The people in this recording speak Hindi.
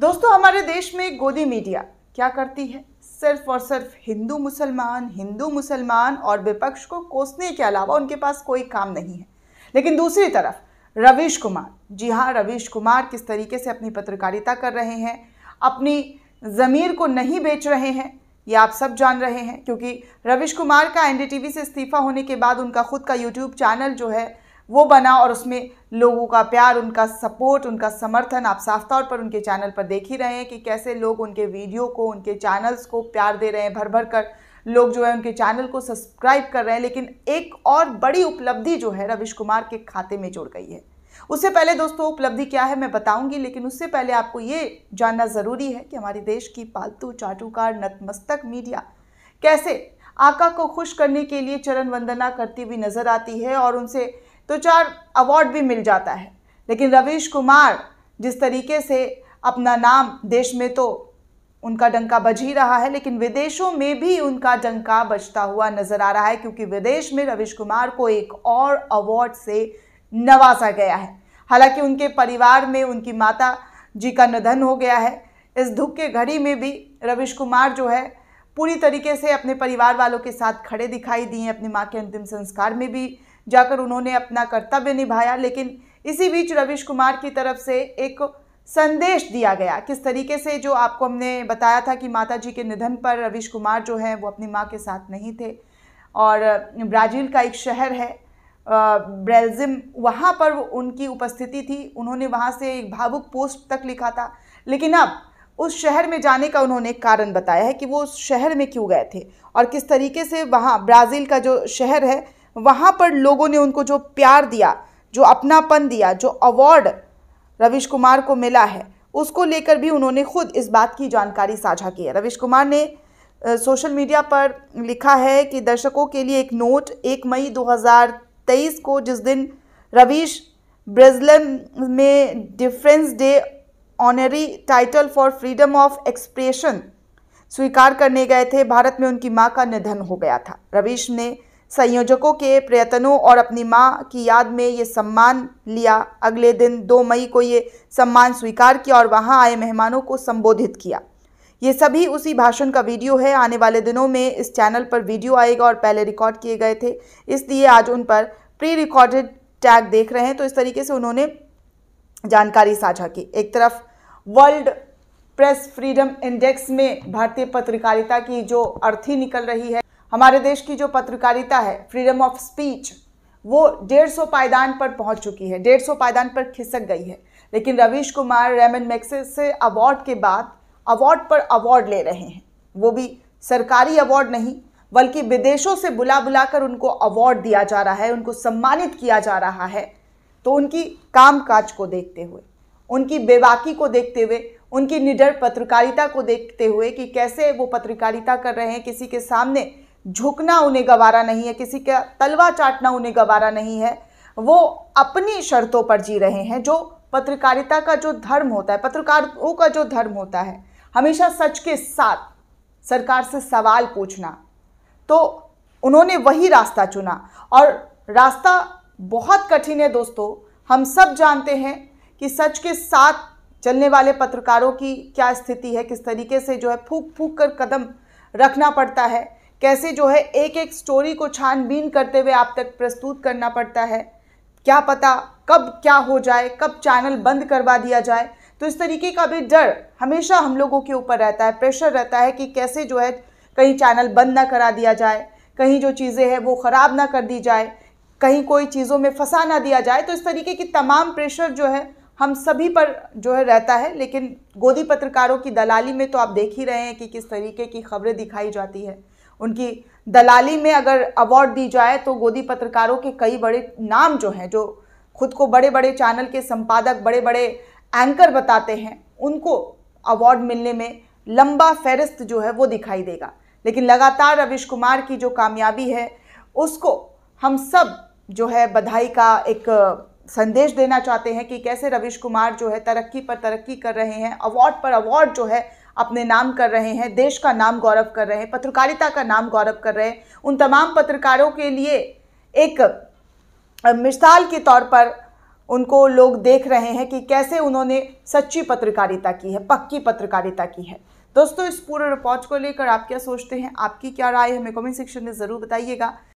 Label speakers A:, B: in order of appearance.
A: दोस्तों हमारे देश में गोदी मीडिया क्या करती है सिर्फ और सिर्फ हिंदू मुसलमान हिंदू मुसलमान और विपक्ष को कोसने के अलावा उनके पास कोई काम नहीं है लेकिन दूसरी तरफ रवीश कुमार जी हाँ रवीश कुमार किस तरीके से अपनी पत्रकारिता कर रहे हैं अपनी ज़मीर को नहीं बेच रहे हैं ये आप सब जान रहे हैं क्योंकि रविश कुमार का एनडीटीवी से इस्तीफ़ा होने के बाद उनका खुद का यूट्यूब चैनल जो है वो बना और उसमें लोगों का प्यार उनका सपोर्ट उनका समर्थन आप साफ तौर पर उनके चैनल पर देख ही रहे हैं कि कैसे लोग उनके वीडियो को उनके चैनल्स को प्यार दे रहे हैं भर भर कर लोग जो है उनके चैनल को सब्सक्राइब कर रहे हैं लेकिन एक और बड़ी उपलब्धि जो है रविश कुमार के खाते में जुड़ गई है उससे पहले दोस्तों उपलब्धि क्या है मैं बताऊंगी लेकिन उससे पहले आपको ये जानना ज़रूरी है कि हमारे देश की पालतू चाटुकार नतमस्तक मीडिया कैसे आका को खुश करने के लिए चरण वंदना करती हुई नजर आती है और उनसे तो चार अवार्ड भी मिल जाता है लेकिन रवीश कुमार जिस तरीके से अपना नाम देश में तो उनका डंका बज ही रहा है लेकिन विदेशों में भी उनका डंका बजता हुआ नजर आ रहा है क्योंकि विदेश में रविश कुमार को एक और अवार्ड से नवाजा गया है हालांकि उनके परिवार में उनकी माता जी का निधन हो गया है इस दुख के घड़ी में भी रविश कुमार जो है पूरी तरीके से अपने परिवार वालों के साथ खड़े दिखाई दिए अपनी माँ के अंतिम संस्कार में भी जाकर उन्होंने अपना कर्तव्य निभाया लेकिन इसी बीच रविश कुमार की तरफ से एक संदेश दिया गया किस तरीके से जो आपको हमने बताया था कि माता जी के निधन पर रविश कुमार जो हैं वो अपनी माँ के साथ नहीं थे और ब्राज़ील का एक शहर है ब्रेल्जिम वहाँ पर उनकी उपस्थिति थी उन्होंने वहाँ से एक भावुक पोस्ट तक लिखा था लेकिन अब उस शहर में जाने का उन्होंने कारण बताया है कि वो उस शहर में क्यों गए थे और किस तरीके से वहाँ ब्राज़ील का जो शहर है वहाँ पर लोगों ने उनको जो प्यार दिया जो अपनापन दिया जो अवार्ड रविश कुमार को मिला है उसको लेकर भी उन्होंने खुद इस बात की जानकारी साझा की है रविश कुमार ने सोशल मीडिया पर लिखा है कि दर्शकों के लिए एक नोट एक मई 2023 को जिस दिन रवीश ब्रेजलन में difference day honorary title for freedom of expression स्वीकार करने गए थे भारत में उनकी मां का निधन हो गया था रवीश ने संयोजकों के प्रयत्नों और अपनी माँ की याद में ये सम्मान लिया अगले दिन 2 मई को ये सम्मान स्वीकार किया और वहाँ आए मेहमानों को संबोधित किया ये सभी उसी भाषण का वीडियो है आने वाले दिनों में इस चैनल पर वीडियो आएगा और पहले रिकॉर्ड किए गए थे इसलिए आज उन पर प्री रिकॉर्डेड टैग देख रहे हैं तो इस तरीके से उन्होंने जानकारी साझा की एक तरफ वर्ल्ड प्रेस फ्रीडम इंडेक्स में भारतीय पत्रकारिता की जो अर्थी निकल रही है हमारे देश की जो पत्रकारिता है फ्रीडम ऑफ स्पीच वो डेढ़ सौ पायदान पर पहुंच चुकी है डेढ़ सौ पायदान पर खिसक गई है लेकिन रवीश कुमार रेमन मैक्सेस से अवार्ड के बाद अवार्ड पर अवार्ड ले रहे हैं वो भी सरकारी अवार्ड नहीं बल्कि विदेशों से बुला बुला कर उनको अवार्ड दिया जा रहा है उनको सम्मानित किया जा रहा है तो उनकी काम काज को देखते हुए उनकी बेबाकी को देखते हुए उनकी निडर पत्रकारिता को देखते हुए कि कैसे वो पत्रकारिता कर रहे हैं किसी के सामने झुकना उन्हें गवारा नहीं है किसी का तलवा चाटना उन्हें गवारा नहीं है वो अपनी शर्तों पर जी रहे हैं जो पत्रकारिता का जो धर्म होता है पत्रकारों का जो धर्म होता है हमेशा सच के साथ सरकार से सवाल पूछना तो उन्होंने वही रास्ता चुना और रास्ता बहुत कठिन है दोस्तों हम सब जानते हैं कि सच के साथ चलने वाले पत्रकारों की क्या स्थिति है किस तरीके से जो है फूक फूक कर कदम रखना पड़ता है कैसे जो है एक एक स्टोरी को छानबीन करते हुए आप तक प्रस्तुत करना पड़ता है क्या पता कब क्या हो जाए कब चैनल बंद करवा दिया जाए तो इस तरीके का भी डर हमेशा हम लोगों के ऊपर रहता है प्रेशर रहता है कि कैसे जो है कहीं चैनल बंद ना करा दिया जाए कहीं जो चीज़ें हैं वो ख़राब ना कर दी जाए कहीं कोई चीज़ों में फंसा ना दिया जाए तो इस तरीके की तमाम प्रेशर जो है हम सभी पर जो है रहता है लेकिन गोदी पत्रकारों की दलाली में तो आप देख ही रहे हैं कि किस तरीके की खबरें दिखाई जाती है उनकी दलाली में अगर अवार्ड दी जाए तो गोदी पत्रकारों के कई बड़े नाम जो हैं जो खुद को बड़े बड़े चैनल के संपादक बड़े बड़े एंकर बताते हैं उनको अवार्ड मिलने में लंबा फहरिस्त जो है वो दिखाई देगा लेकिन लगातार रविश कुमार की जो कामयाबी है उसको हम सब जो है बधाई का एक संदेश देना चाहते हैं कि कैसे रविश कुमार जो है तरक्की पर तरक्की कर रहे हैं अवार्ड पर अवार्ड जो है अपने नाम कर रहे हैं देश का नाम गौरव कर रहे हैं पत्रकारिता का नाम गौरव कर रहे हैं उन तमाम पत्रकारों के लिए एक मिसाल के तौर पर उनको लोग देख रहे हैं कि कैसे उन्होंने सच्ची पत्रकारिता की है पक्की पत्रकारिता की है दोस्तों इस पूरे रिपोर्ट को लेकर आप क्या सोचते हैं आपकी क्या राय है हमें कमेंट सेक्शन में ज़रूर बताइएगा